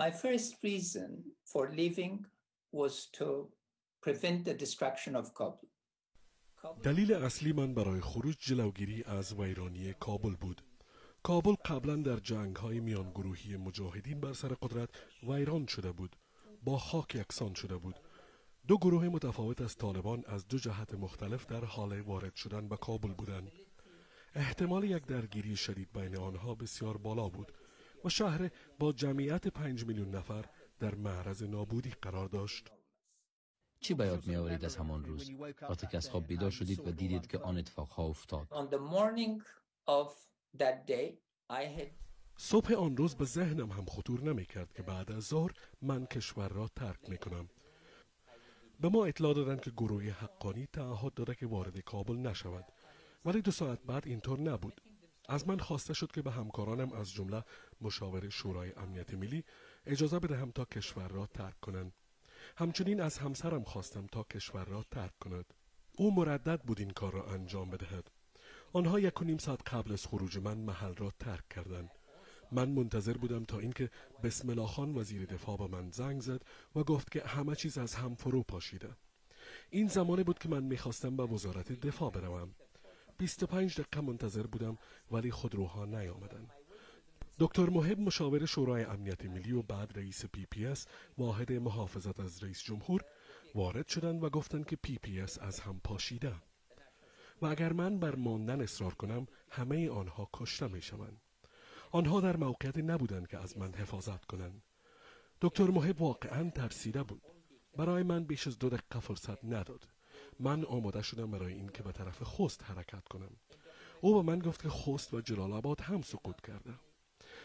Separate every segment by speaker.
Speaker 1: My first reason for leaving was to prevent the destruction of Kabul.
Speaker 2: دلیل اصلی من برای خروج جلوگیری از ویرانی کابل بود. کابل قبلا در جنگ های میان گروهی مجاهدین بر سر قدرت ویران شده بود. با خاک یکسان شده بود. دو گروه متفاوت از طالبان از دو جهت مختلف در حال وارد شدن به کابل بودند. احتمال یک درگیری شدید بین آنها بسیار بالا بود و شهر با جمعیت پنج میلیون نفر در معرض نابودی قرار داشت. چی به یاد
Speaker 3: میآورید از همان روز وقتی که از خواب بیدار شدید و دیدید که آن اتفاق ها افتاد
Speaker 2: صبح آن روز به ذهنم هم خطور نمی کرد که بعد از ظهر من کشور را ترک می کنم به ما اطلاع دادند که گروه حقانی تعهد داده که وارد کابل نشود ولی دو ساعت بعد اینطور نبود از من خواسته شد که به همکارانم از جمله مشاور شورای امنیت ملی اجازه بدهم تا کشور را ترک کنند همچنین از همسرم خواستم تا کشور را ترک کند او مردد بود این کار را انجام بدهد آنها یک و نیم ساعت قبل از خروج من محل را ترک کردند من منتظر بودم تا اینکه بسم الله خان وزیر دفاع با من زنگ زد و گفت که همه چیز از هم فرو پاشیده این زمانی بود که من میخواستم به وزارت دفاع بروم 25 دقیقه منتظر بودم ولی خودروها نیامدن. دکتر محب مشاور شورای امنیت ملی و بعد رئیس پی پی اس واحد محافظت از رئیس جمهور وارد شدن و گفتند که پی پی اس از هم پاشیده و اگر من بر ماندن اصرار کنم همه آنها کشته می شوند. آنها در موقعیت نبودند که از من حفاظت کنند. دکتر محب واقعا ترسیده بود. برای من بیش از دو دقیقه فرصت نداد. من آماده شدم برای اینکه به طرف خست حرکت کنم او به من گفت که خوست و جلال آباد هم سقوط کرده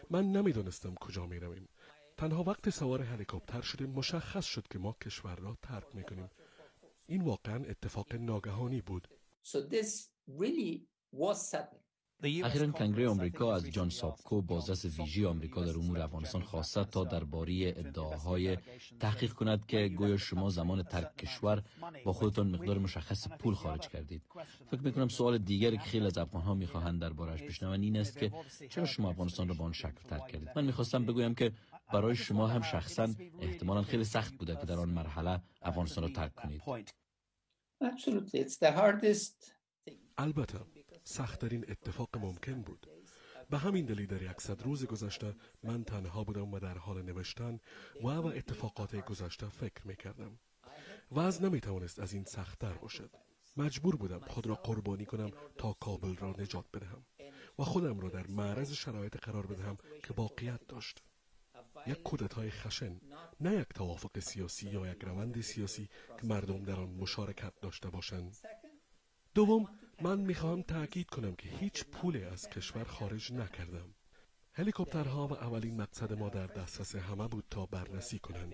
Speaker 2: من نمیدانستم کجا می رویم تنها وقت سوار هلیکوپتر شدیم مشخص شد که ما کشور را ترک می کنیم این واقعا اتفاق ناگهانی بود
Speaker 1: so this really was sudden.
Speaker 3: اخیرا کنگره آمریکا از جان سابکو بازرس ویژه آمریکا در امور افغانستان خواست تا درباره ادعاهای تحقیق کند که گویا شما زمان ترک کشور با خودتان مقدار مشخص پول خارج کردید فکر میکنم سوال دیگری که خیلی از افغان ها در بارش بشنوند این است که چرا شما افغانستان را به آن شکل ترک کردید من میخواستم بگویم که برای شما هم شخصا احتمالا خیلی سخت بوده که در آن مرحله افغانستان را ترک کنید
Speaker 2: البته سختترین اتفاق ممکن بود به همین دلیل در یکصد روز گذشته من تنها بودم و در حال نوشتن و و اتفاقات گذشته فکر میکردم و از نمی از این سختتر باشد مجبور بودم خود را قربانی کنم تا کابل را نجات بدهم و خودم را در معرض شرایط قرار بدهم که باقیت داشت یک کودت های خشن نه یک توافق سیاسی یا یک روند سیاسی که مردم در آن مشارکت داشته باشند دوم من میخواهم تاکید کنم که هیچ پولی از کشور خارج نکردم. هلیکوپترها و اولین مقصد ما در دسترس همه بود تا بررسی کنند.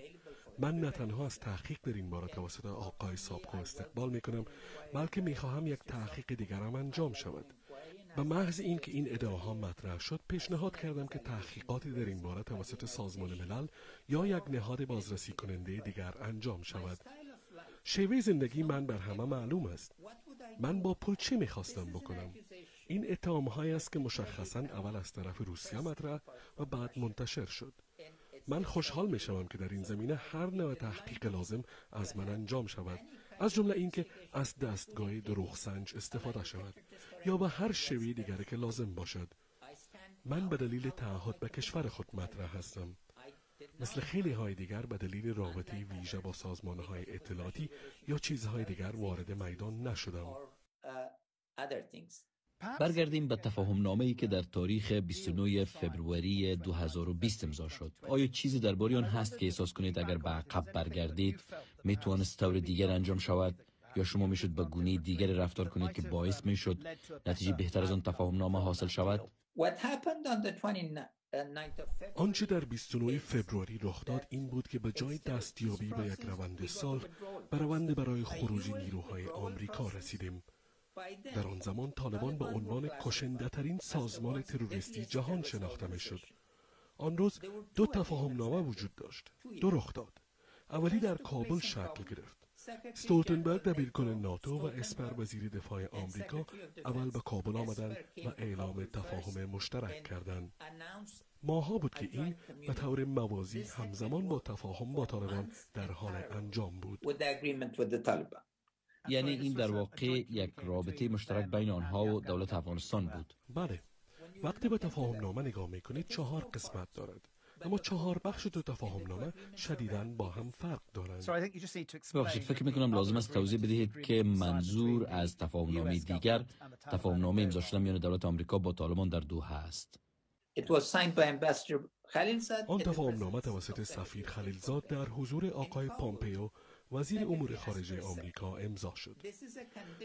Speaker 2: من نه تنها از تحقیق در این باره توسط آقای سابکو استقبال می کنم بلکه میخواهم یک تحقیق دیگرم انجام شود به محض اینکه این, این ادعاها مطرح شد پیشنهاد کردم که تحقیقاتی در این باره توسط سازمان ملل یا یک نهاد بازرسی کننده دیگر انجام شود شیوه زندگی من بر همه معلوم است من با پول چه میخواستم بکنم این اتهام هایی است که مشخصا اول از طرف روسیه مطرح و بعد منتشر شد من خوشحال شوم که در این زمینه هر نوع تحقیق لازم از من انجام شود از جمله اینکه از دستگاه سنج استفاده شود یا به هر شوی دیگری که لازم باشد من به دلیل تعهد به کشور خود مطرح هستم مثل خیلی های دیگر به دلیل رابطه ویژه با سازمان های اطلاعاتی یا چیزهای دیگر وارد میدان نشدم. برگردیم به
Speaker 3: تفاهم نامه ای که در تاریخ 29 فبروری 2020 امضا شد. آیا چیزی درباره آن هست که احساس کنید اگر به عقب برگردید می توانست طور دیگر انجام شود یا شما میشد به گونه دیگر رفتار کنید که باعث میشد نتیجه بهتر از آن تفاهم نامه حاصل شود؟
Speaker 1: Uh,
Speaker 2: آنچه در 29 فبروری رخ داد این بود که به جای دستیابی به یک روند سال به روند برای خروجی نیروهای آمریکا رسیدیم در آن زمان طالبان به عنوان کشنده ترین سازمان تروریستی جهان شناخته می شد آن روز دو تفاهم نامه وجود داشت دو رخ داد اولی در کابل شکل گرفت ستولتنبرگ دبیر کنه ناتو و اسپر وزیر دفاع آمریکا اول به کابل آمدند و اعلام تفاهم مشترک کردند. ماها بود که این به طور موازی همزمان با تفاهم با طالبان در حال انجام بود.
Speaker 3: یعنی این در واقع یک رابطه مشترک بین آنها و دولت افغانستان بود.
Speaker 2: بله. وقتی به تفاهم نامه نگاه می چهار قسمت دارد. اما چهار بخش دو تفاهم نامه شدیداً با هم فرق دارند ببخشید فکر
Speaker 3: میکنم لازم است توضیح بدهید که منظور از تفاهم نامه دیگر تفاهم نامه امضا شده میان دولت آمریکا با طالبان در دو هست.
Speaker 2: آن تفاهم نامه توسط سفیر خلیلزاد در حضور آقای پامپیو وزیر امور خارجه آمریکا امضا شد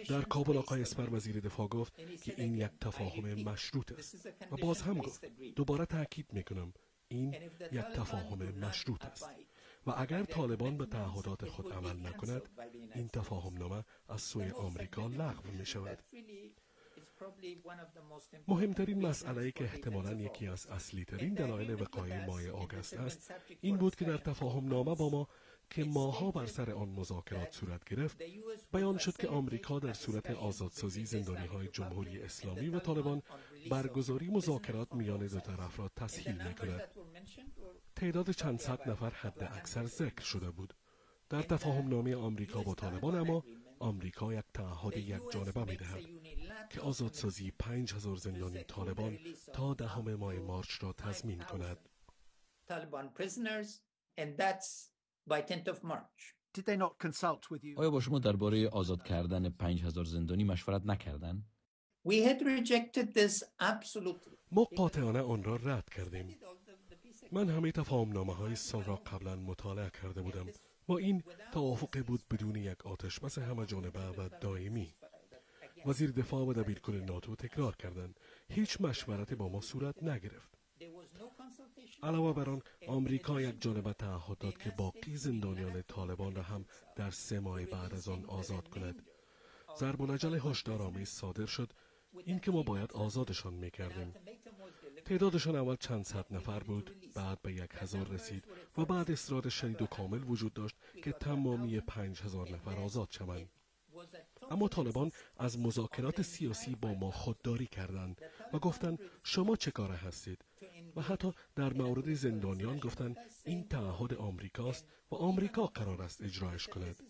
Speaker 2: در کابل آقای اسپر وزیر دفاع گفت که این یک تفاهم مشروط است
Speaker 1: و باز هم گفت دوباره
Speaker 2: تاکید میکنم این یک تفاهم مشروط است و اگر طالبان به تعهدات خود عمل نکند این تفاهم نامه از سوی آمریکا لغو می شود
Speaker 1: مهمترین مسئله
Speaker 2: که احتمالا یکی از اصلی ترین دلایل وقایع مای آگست است این بود که در تفاهم نامه با ما که ماها بر سر آن مذاکرات صورت گرفت بیان شد که آمریکا در صورت آزادسازی زندانی های جمهوری اسلامی و طالبان برگزاری مذاکرات میان دو طرف را تسهیل می تعداد چند صد نفر حد اکثر ذکر شده بود در تفاهم نامی آمریکا با طالبان اما آمریکا یک تعهد یک جانبه می دهد که آزادسازی هزار زندانی طالبان تا دهم ماه مارچ را تضمین کند. آیا با شما
Speaker 3: درباره آزاد کردن 5000 زندانی مشورت نکردن؟
Speaker 2: ما قاطعانه آن را رد کردیم. من همه تفاهم نامه های سال را قبلا مطالعه کرده بودم و این توافقی بود بدون یک آتش بس همه جانبه و دائمی وزیر دفاع و دبیرکل ناتو تکرار کردند هیچ مشورت با ما صورت نگرفت علاوه بر آن آمریکا یک جانبه تعهد داد که باقی زندانیان طالبان را هم در سه ماه بعد از آن آزاد کند ضرب و نجل هشدارآمیز صادر شد این که ما باید آزادشان میکردیم تعدادشان اول چند صد نفر بود بعد به یک هزار رسید و بعد اصرار شدید و کامل وجود داشت که تمامی پنج هزار نفر آزاد شوند اما طالبان از مذاکرات سیاسی با ما خودداری کردند و گفتند شما چه کاره هستید و حتی در مورد زندانیان گفتند این تعهد آمریکاست و آمریکا قرار است اجرایش کند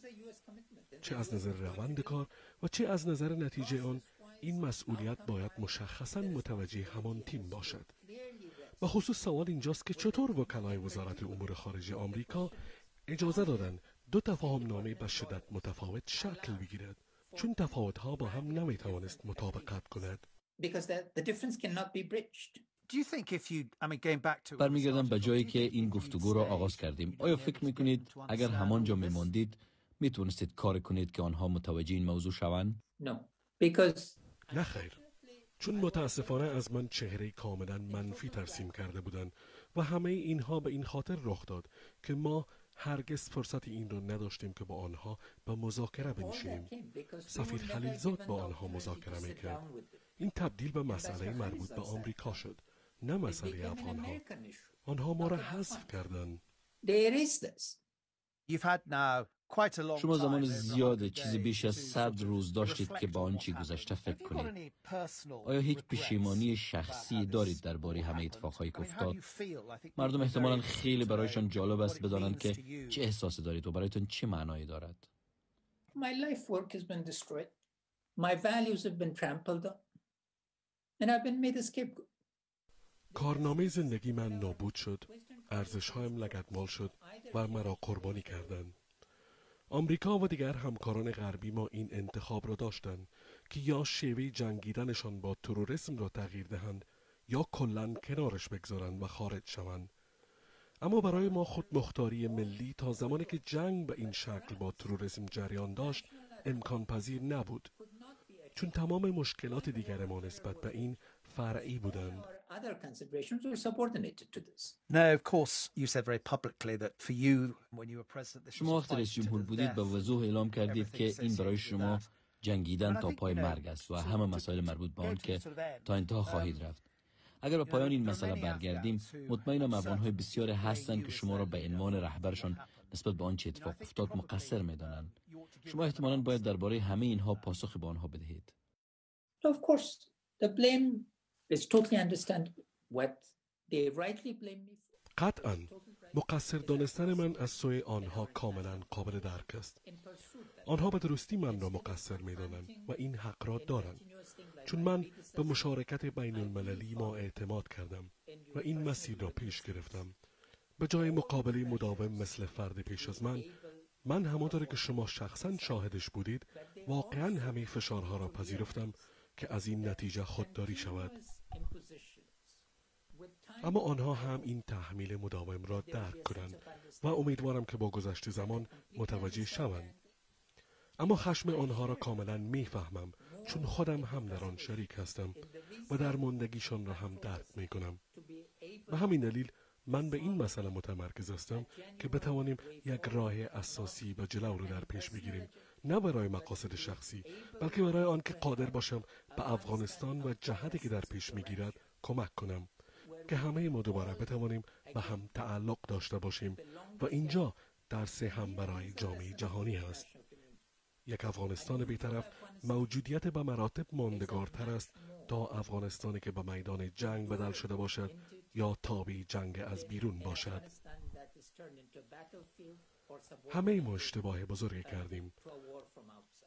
Speaker 2: چه از نظر روند کار و چه از نظر نتیجه آن این مسئولیت باید مشخصا متوجه همان تیم باشد و خصوص سوال اینجاست که چطور وکلای وزارت امور خارجه آمریکا اجازه دادند دو تفاهم نامه به شدت متفاوت شکل بگیرد چون تفاوت ها با هم نمیتوانست مطابقت کند برمیگردم به جایی که این گفتگو
Speaker 3: را آغاز کردیم آیا فکر میکنید اگر همان همانجا میماندید میتونستید کار کنید که آنها متوجه این موضوع شوند؟
Speaker 2: نه خیر چون متاسفانه از من چهره کاملا منفی ترسیم کرده بودند و همه اینها به این خاطر رخ داد که ما هرگز فرصت این را نداشتیم که با آنها به مذاکره بنشینیم
Speaker 1: سفیر خلیلزاد با آنها مذاکره میکرد
Speaker 2: این تبدیل به مسئله مربوط به آمریکا شد نه مسئله افغان ها آنها ما را حذف کردند شما زمان زیاده چیزی
Speaker 3: بیش از صد روز داشتید که با آنچه گذشته فکر کنید آیا هیچ پشیمانی شخصی دارید درباره همه اتفاقهایی که افتاد
Speaker 1: مردم احتمالا
Speaker 3: خیلی برایشان جالب است بدانند که چه احساسی دارید و برایتون چه معنایی دارد
Speaker 2: کارنامه زندگی من نابود شد ارزش هایم مال شد و مرا قربانی کردند آمریکا و دیگر همکاران غربی ما این انتخاب را داشتند که یا شیوه جنگیدنشان با تروریسم را تغییر دهند یا کلا کنارش بگذارند و خارج شوند اما برای ما خود مختاری ملی تا زمانی که جنگ به این شکل با تروریسم جریان داشت امکان پذیر نبود چون تمام مشکلات دیگر ما نسبت به این فرعی بودند
Speaker 3: شما وقتی رئیس جمهور بودید به وضوح اعلام کردید که این برای شما جنگیدن تا پای uh, مرگ است و همه مسائل مربوط به آن که تا انتها خواهید um, رفت اگر به پایان این مسئله برگردیم مطمئنم افغانهای بسیاری هستند که شما را به عنوان رهبرشان نسبت به آنچه اتفاق افتاد مقصر میدانند uh, شما احتمالا باید درباره همه اینها uh, پاسخ به آنها بدهید
Speaker 2: قطعا مقصر دانستن من از سوی آنها کاملا قابل درک است آنها به درستی من را مقصر می دانند و این حق را دارند چون من به مشارکت بین المللی ما اعتماد کردم و این مسیر را پیش گرفتم به جای مقابله مداوم مثل فرد پیش از من من همانطور که شما شخصا شاهدش بودید واقعا همه فشارها را پذیرفتم که از این نتیجه خودداری شود اما آنها هم این تحمیل مداوم را درک کنند و امیدوارم که با گذشت زمان متوجه شوند اما خشم آنها را کاملا میفهمم چون خودم هم در آن شریک هستم و در مندگیشان را هم درک می کنم و همین دلیل من به این مسئله متمرکز هستم که بتوانیم یک راه اساسی و جلو را در پیش بگیریم نه برای مقاصد شخصی بلکه برای آنکه قادر باشم به افغانستان و جهتی که در پیش میگیرد کمک کنم که همه ما دوباره بتوانیم به هم تعلق داشته باشیم و اینجا درس هم برای جامعه جهانی هست یک افغانستان بیطرف موجودیت به مراتب ماندگارتر است تا افغانستانی که به میدان جنگ بدل شده باشد یا تابی جنگ از بیرون باشد همه ما اشتباه بزرگ کردیم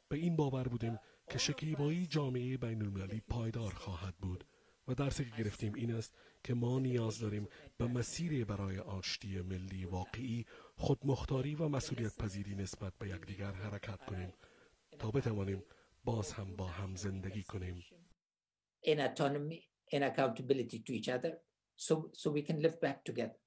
Speaker 2: به این باور بودیم که شکیبایی جامعه بین المللی پایدار خواهد بود و درسی که گرفتیم این است که ما نیاز داریم به مسیر برای آشتی ملی واقعی خودمختاری و مسئولیت پذیری نسبت به یکدیگر حرکت کنیم تا بتوانیم باز هم با هم زندگی کنیم live back together